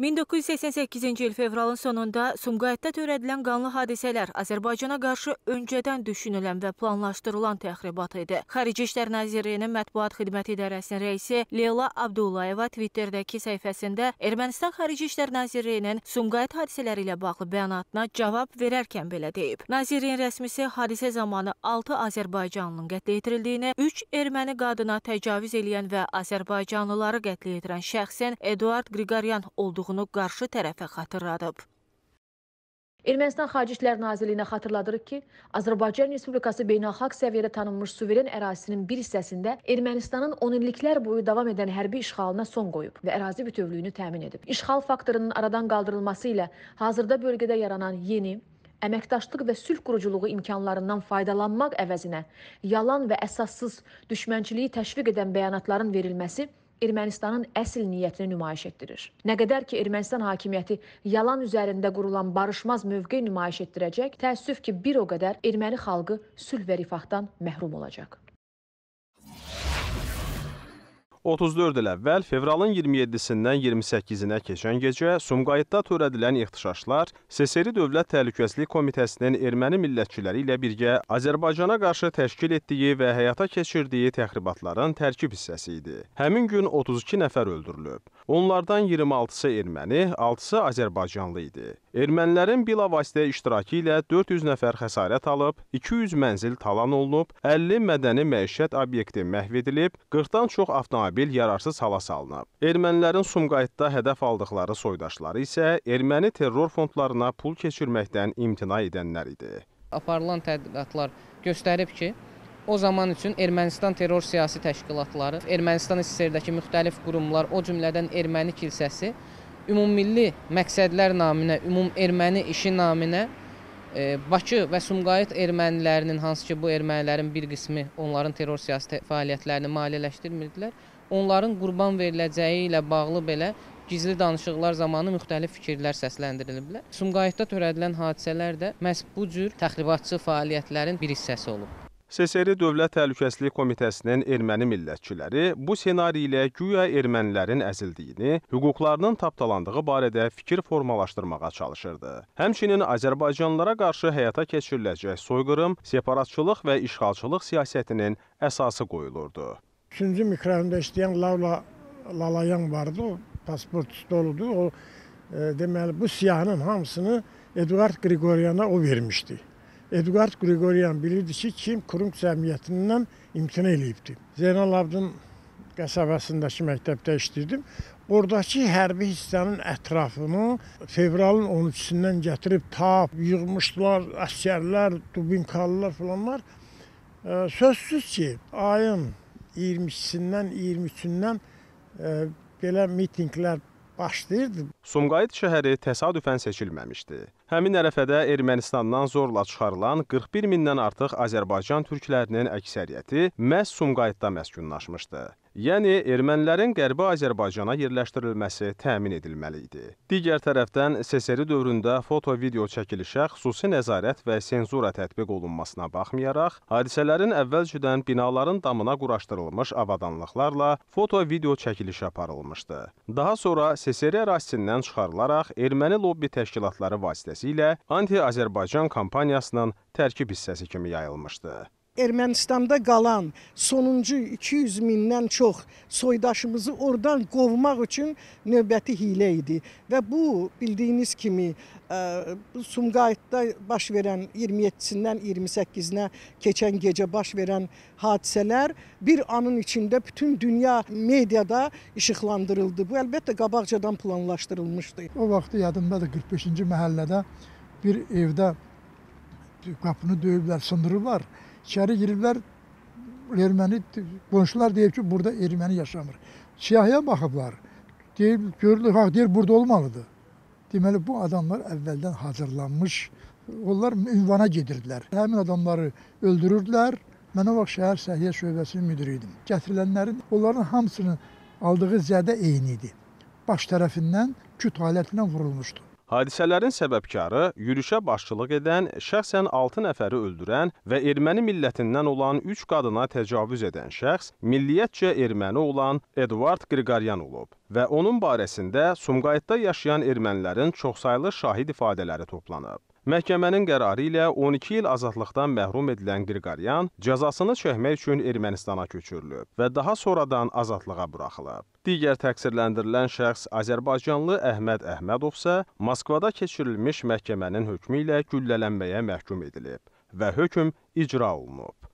1988-ci il fevralın sonunda Sumqayıtda törədilən qanlı hadisələr Azərbaycana qarşı öncədən düşünülən və planlaşdırılan təxribat idi. Xarici İşlər Nazirliyinin mətbuat xidməti idarəsinin rəisi Leyla Abdullayeva Twitterdəki səhifəsində Ermənistan Xarici İşlər Nazirliyinin Sumqayıt hadisələri ilə bağlı bəyanatına cavab verərkən belə deyib. Nazirliyin rəsmisi hadisə zamanı 6 Azərbaycanlının qətl edirildiyini, 3 erməni qadına təcavüz edən və Azərbaycanlıları qətl edən şəxsin Eduard Qriqoryan olduğunu olduğunu qarşı tərəfə xatırladıb. Ermənistan Xarici İşlər Nazirliyinə xatırladırıq ki, Azərbaycan Respublikası beynəlxalq səviyyədə tanınmış suveren ərazisinin bir hissəsində Ermənistanın 10 illiklər boyu davam edən hərbi işğalına son qoyub və ərazi bütövlüyünü təmin edib. İşğal faktorunun aradan qaldırılması ilə hazırda bölgədə yaranan yeni əməkdaşlıq və sülh quruculuğu imkanlarından faydalanmaq əvəzinə yalan və əsassız düşmənçiliyi təşviq edən bəyanatların verilməsi Ermənistanın əsl niyyətini nümayiş etdirir. Nə qədər ki Ermənistan hakimiyyəti yalan üzərində qurulan barışmaz mövqe nümayiş etdirəcək, təəssüf ki, bir o qədər erməni xalqı sülh və rifahdan məhrum olacaq. 34 il əvvəl fevralın 27-dən 28-nə keçən gecə Sumqayıtda törədilən ixtişaşlar SSRİ Dövlət Təhlükəsizlik Komitəsinin erməni millətçiləri ilə birgə Azərbaycana qarşı təşkil etdiyi və həyata keçirdiyi təxribatların tərkib hissəsi idi. Həmin gün 32 nəfər öldürülüb. Onlardan 26-sı erməni, 6-sı azərbaycanlı idi. Ermənilərin bilavasitə iştirakı ilə 400 nəfər xəsarət alıb, 200 mənzil talan olunub, 50 mədəni məişət obyekti məhv edilib, 40-dan çox avtomobil yararsız hala salınıb. Ermənilərin Sumqayıtda hədəf aldıqları soydaşları isə erməni terror fondlarına pul keçirməkdən imtina edənlər idi. Aparılan tədqiqatlar göstərib ki, O zaman üçün Ermənistan terror siyasi təşkilatları, Ermənistan SSR-dəki müxtəlif qurumlar, o cümlədən Erməni kilsəsi ümummilli məqsədlər naminə, ümum erməni işi naminə e, Bakı və Sumqayıt ermənilərinin, hansı ki bu ermənilərin bir qismi onların terror siyasi fəaliyyətlərini maliyyələşdirmirdilər, onların qurban veriləcəyi ilə bağlı belə gizli danışıqlar zamanı müxtəlif fikirlər səsləndiriliblər. Sumqayıtda törədilən hadisələr də məhz bu cür təxribatçı fəaliyyətlərin bir hissəsi olub. SSRİ Dövlət Təhlükəsizlik Komitəsinin erməni millətçiləri bu ssenari ilə guya ermənilərin əzildiyini, hüquqlarının tapdalandığı barədə fikir formalaşdırmağa çalışırdı. Həmçinin azərbaycanlılara qarşı həyata keçiriləcək soyqırım, separatçılıq və işğalçılıq siyasətinin əsası qoyulurdu. 3-cü mikrofonda işləyən Laula Lalayan vardı, o pasport doludu. O e, deməli bu siyahının hamısını Eduard Qrigoryana o vermişdi. Eduard Qriqoryan bilirdi ki, kim Krunk cəmiyyətindən imtina eləyibdi. Zeynal Abdın qəsəbəsindəki məktəbdə işləyirdim. Oradakı hərbi hissənin ətrafını fevralın 13-dən gətirib tap yığmışdılar, əsgərlər, dubinkalılar falanlar. Sözsüz ki, ayın 22-dən 23-dən belə mitinqlər başlayırdı. Sumqayıt şəhəri təsadüfən seçilməmişdi. Həmin ərəfədə Ermənistandan zorla çıxarılan 41 mindən artıq Azərbaycan türklərinin əksəriyyəti məhz Sumqayıtda məskunlaşmışdı yəni ermənilərin Qərbi Azərbaycana yerləşdirilməsi təmin edilməli idi. Digər tərəfdən SSRİ dövründə foto-video çəkilişə xüsusi nəzarət və senzura tətbiq olunmasına baxmayaraq, hadisələrin əvvəlcədən binaların damına quraşdırılmış avadanlıqlarla foto-video çəkilişi aparılmışdı. Daha sonra SSRİ ərazisindən çıxarılaraq erməni lobbi təşkilatları vasitəsilə anti-Azərbaycan kampaniyasının tərkib hissəsi kimi yayılmışdı. Ermənistanda qalan sonuncu 200 mindən çox soydaşımızı oradan qovmaq üçün növbəti hilə idi və bu bildiyiniz kimi e, Sumqayıtda baş verən 27-sindən 28-nə keçən gecə baş verən hadisələr bir anın içində bütün dünya mediada işıqlandırıldı. Bu əlbəttə qabaqcadan planlaşdırılmışdı. O vaxtı yadımdadır 45-ci məhəllədə bir evdə qapını döyüblər, sındırıblar. var İçəri giriblər, erməni, qonşular deyib ki, burada erməni yaşamır. Siyahıya baxıblar, deyib, görülür, ha, deyir, burada olmalıdır. Deməli, bu adamlar əvvəldən hazırlanmış, onlar ünvana gedirdilər. Həmin adamları öldürürdülər. Mən o vaxt şəhər səhiyyə şöbəsinin müdiri idim. Gətirilənlərin, onların hamısının aldığı zədə eyni idi. Baş tərəfindən, küt alətindən vurulmuşdu. Hadisələrin səbəbkarı yürüşə başçılıq edən, şəxsən 6 nəfəri öldürən və erməni millətindən olan 3 qadına təcavüz edən şəxs milliyyətcə erməni olan Eduard Qriqoryan olub və onun barəsində Sumqayıtda yaşayan ermənilərin çoxsaylı şahid ifadələri toplanıb. Məhkəmənin qərarı ilə 12 il azadlıqdan məhrum edilən Qriqoryan cəzasını çəkmək üçün Ermənistana köçürülüb və daha sonradan azadlığa buraxılıb. Digər təqsirləndirilən şəxs Azərbaycanlı Əhməd Əhmədov isə Moskvada keçirilmiş məhkəmənin hökmü ilə güllələnməyə məhkum edilib və hökm icra olunub.